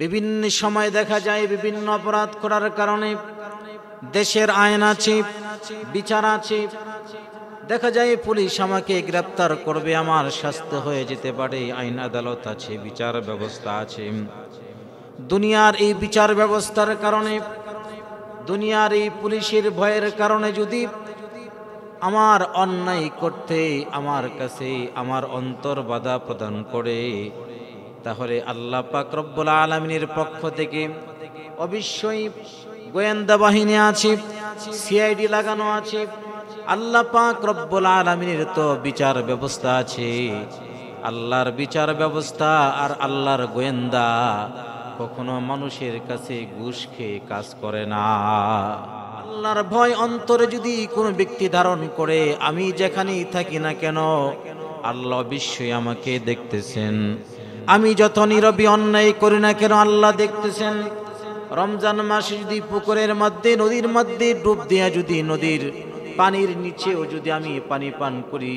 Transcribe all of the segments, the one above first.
বিভিন্ন সময় দেখা যায় বিভিন্ন অপরাধ করার কারণে দেশের আইন আছে বিচার আছে দেখা যায় পুলিশ আমাকে গ্রেপ্তার করবে আমার শাস্তি হয়ে যেতে পারে আইন আদালত আছে বিচার ব্যবস্থা আছে দুনিয়ার এই বিচার ব্যবস্থার কারণে দুনিয়ার এই পুলিশের ভয়ের কারণে যদি আমার অন্যায় করতে আমার কাছে আমার অন্তর বাধা প্রদান করে তাহলে আল্লাহ পাক রব্বুল আলমিনের পক্ষ থেকে অবশ্যই গোয়েন্দা বাহিনী আছে সিআইডি লাগানো আছে আল্লাহ পাক রব্বুল আলমিনের তো বিচার ব্যবস্থা আছে আল্লাহর বিচার ব্যবস্থা আর আল্লাহর গোয়েন্দা কখনো মানুষের কাছে ঘুষ খেয়ে কাজ করে না আল্লাহর ভয় অন্তরে যদি কোনো ব্যক্তি ধারণ করে আমি যেখানেই থাকি না কেন আল্লাহ বিশ্বই আমাকে দেখতেছেন আমি যত নীরবি অন্যায় করি না কেন আল্লাহ দেখতেছেন রমজান মাসে যদি পুকুরের মধ্যে নদীর মধ্যে ডুব দেয়া যদি নদীর পানির নিচেও যদি আমি পানি পান করি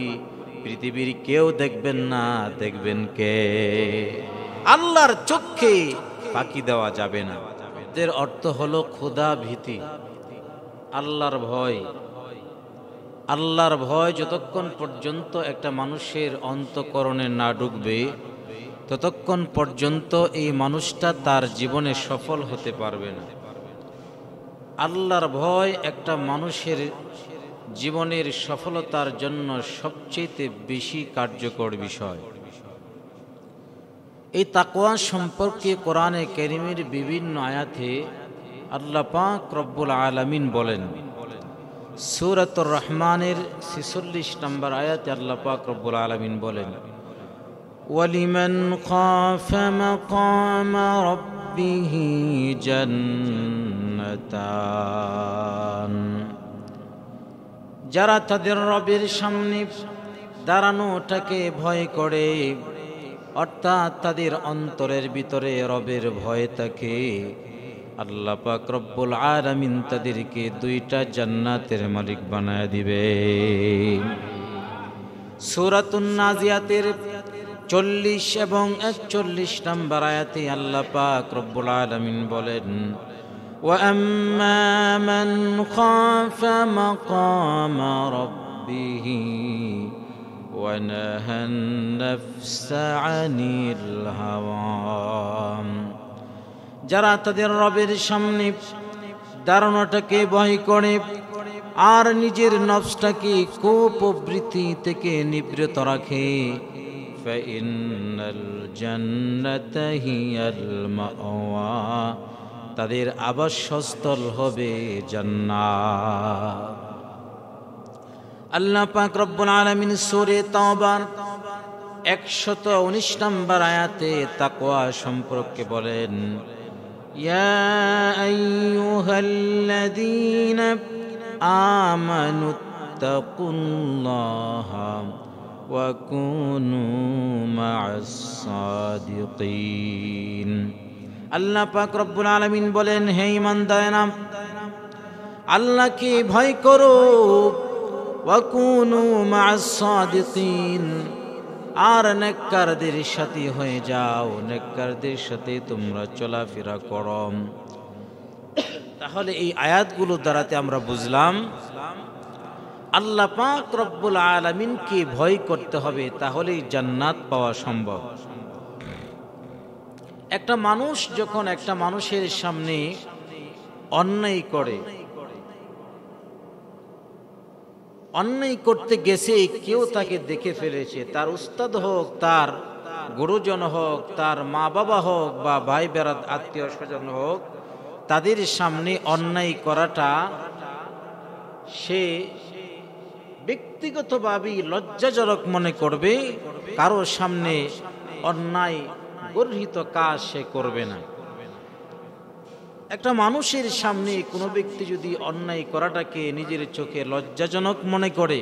পৃথিবীর কেউ দেখবেন না দেখবেন কে আল্লাহর চোখে ফাঁকি দেওয়া যাবে না এর অর্থ হলো ক্ষুদা ভীতি আল্লাহর ভয় আল্লাহর ভয় যতক্ষণ পর্যন্ত একটা মানুষের অন্তকরণে না ঢুকবে ততক্ষণ পর্যন্ত এই মানুষটা তার জীবনে সফল হতে পারবে না আল্লাহর ভয় একটা মানুষের জীবনের সফলতার জন্য সবচেয়ে বেশি কার্যকর বিষয় এই তাকোয়া সম্পর্কে কোরআনে কেরিমের বিভিন্ন আয়াতে আল্লাহ পাক রব্বুল আলমিন বলেন সুরাত রহমানের ছিচল্লিশ নম্বর আয়াতে আল্লাহ পাক রব্বুল আলমিন বলেন ولمن خاف مقام ربه جنتان যারা তাদের রবের সামনে দাঁড়ানোটাকে ভয় করে অর্থাৎ তাদের অন্তরের ভিতরে রবের ভয় থাকে আল্লাহ পাক রব্বুল আলামিন তাদেরকে দুইটা জান্নাতের মালিক বানায় দিবে সুরাতুন নাজিয়াতের চল্লিশ এবং একচল্লিশ নম্বর আয়াতে আল্লাহ পাক রব্বুল আলমিন বলেন وأما من خاف مقام ربه ونهى النفس عن الهوى যারা তাদের রবের সামনে দারণাটাকে বহি করে আর নিজের নফসটাকে কোপবৃত্তি থেকে নিবৃত রাখে তাদের আবাসস্থল হবে জান্নাত আল্লাহ পাক রব্বুল আলামিন সূরা তাওবার উনিশ নম্বর আয়াতে তাকোয়া সম্পর্কে বলেন ইয়া وكونوا مع الصادقين আল্লাহ পাক রব্বুল আলামিন বলেন হে ইমানদারেরা আল্লাহকে ভয় করো ওয়াকুনু মা সাদিকিন আর নেককারদের সাথে হয়ে যাও নেককারদের সাথে তোমরা চলাফেরা করো তাহলে এই আয়াতগুলো দ্বারাতে আমরা বুঝলাম বুঝলাম আল্লাহ পাক রব্বুল আলমিনকে ভয় করতে হবে তাহলেই জান্নাত পাওয়া সম্ভব একটা মানুষ যখন একটা মানুষের সামনে অন্যায় করে অন্যায় করতে গেছে কেউ তাকে দেখে ফেলেছে তার উস্তাদ হোক তার গুরুজন হোক তার মা বাবা হোক বা ভাই বেড়াত আত্মীয় স্বজন হোক তাদের সামনে অন্যায় করাটা সে ব্যক্তিগতভাবেই লজ্জাজনক মনে করবে কারো সামনে অন্যায় গর্হিত কাজ সে করবে না একটা মানুষের সামনে কোনো ব্যক্তি যদি অন্যায় করাটাকে নিজের চোখে লজ্জাজনক মনে করে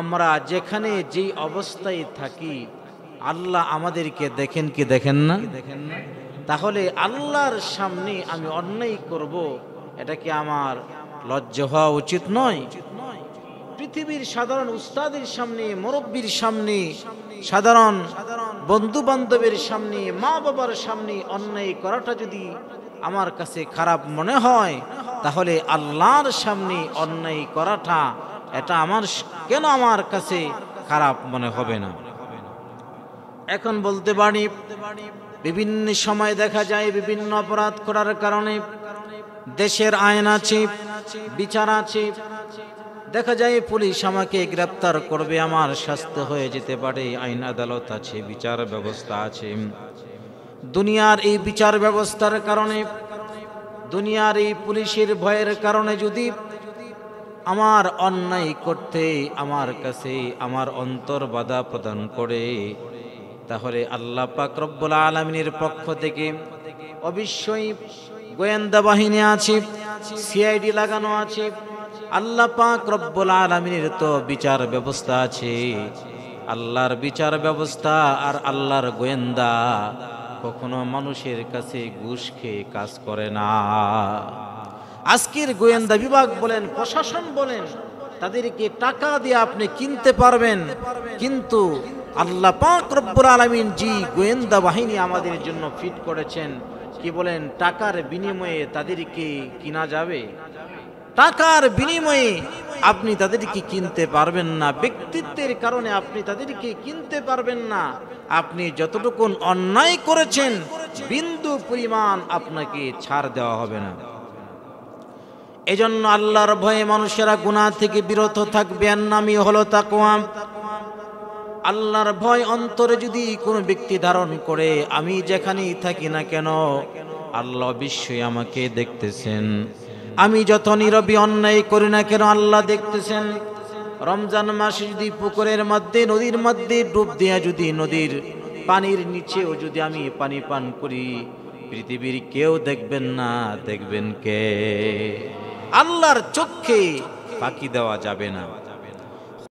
আমরা যেখানে যেই অবস্থায় থাকি আল্লাহ আমাদেরকে দেখেন কি দেখেন না দেখেন না তাহলে আল্লাহর সামনে আমি অন্যায় করব এটা কি আমার লজ্জা হওয়া উচিত নয় পৃথিবীর সাধারণ উস্তাদের সামনে মুরব্বীর সামনে সাধারণ বন্ধু বান্ধবের সামনে মা বাবার সামনে অন্যায় করাটা যদি আমার কাছে খারাপ মনে হয় তাহলে আল্লাহর সামনে অন্যায় করাটা এটা আমার কেন আমার কাছে খারাপ মনে হবে না এখন বলতে পারি বিভিন্ন সময় দেখা যায় বিভিন্ন অপরাধ করার কারণে দেশের আইন আছে বিচার আছে দেখা যায় পুলিশ আমাকে গ্রেপ্তার করবে আমার স্বাস্থ্য হয়ে যেতে পারে আইন আদালত আছে বিচার ব্যবস্থা আছে দুনিয়ার এই বিচার ব্যবস্থার কারণে দুনিয়ার এই পুলিশের ভয়ের কারণে যদি আমার অন্যায় করতে আমার কাছে আমার অন্তর বাধা প্রদান করে তাহলে আল্লাহ পাক রব্বুল আলমিনের পক্ষ থেকে অবশ্যই গোয়েন্দা বাহিনী আছে সিআইডি লাগানো আছে আল্লাহ পাক রব্বুল আলমিনের তো বিচার ব্যবস্থা আছে আল্লাহর বিচার ব্যবস্থা আর আল্লাহর গোয়েন্দা কখনো মানুষের কাছে ঘুষ খেয়ে কাজ করে না আজকের গোয়েন্দা বিভাগ বলেন প্রশাসন বলেন তাদেরকে টাকা দিয়ে আপনি কিনতে পারবেন কিন্তু আল্লাহ পাক রব্বুল আলমিন জি গোয়েন্দা বাহিনী আমাদের জন্য ফিট করেছেন কি বলেন টাকার বিনিময়ে তাদেরকে কিনা যাবে টাকার বিনিময়ে আপনি তাদেরকে কিনতে পারবেন না ব্যক্তিত্বের কারণে আপনি তাদেরকে কিনতে পারবেন না আপনি যতটুকু অন্যায় করেছেন বিন্দু পরিমাণ আপনাকে ছাড় দেওয়া হবে না এজন্য আল্লাহর ভয়ে মানুষেরা গুণা থেকে বিরত থাকবেন নামি নামই হলো তাকোয়াম আল্লাহর ভয় অন্তরে যদি কোনো ব্যক্তি ধারণ করে আমি যেখানেই থাকি না কেন আল্লাহ বিশ্বই আমাকে দেখতেছেন আমি যত নীরবী অন্যায় করি না কেন আল্লাহ দেখতেছেন রমজান মাসে যদি পুকুরের মধ্যে নদীর মধ্যে ডুব দেয়া যদি নদীর পানির নিচেও যদি আমি পানি পান করি পৃথিবীর কেউ দেখবেন না দেখবেন কে আল্লাহর চোখে পাকি দেওয়া যাবে না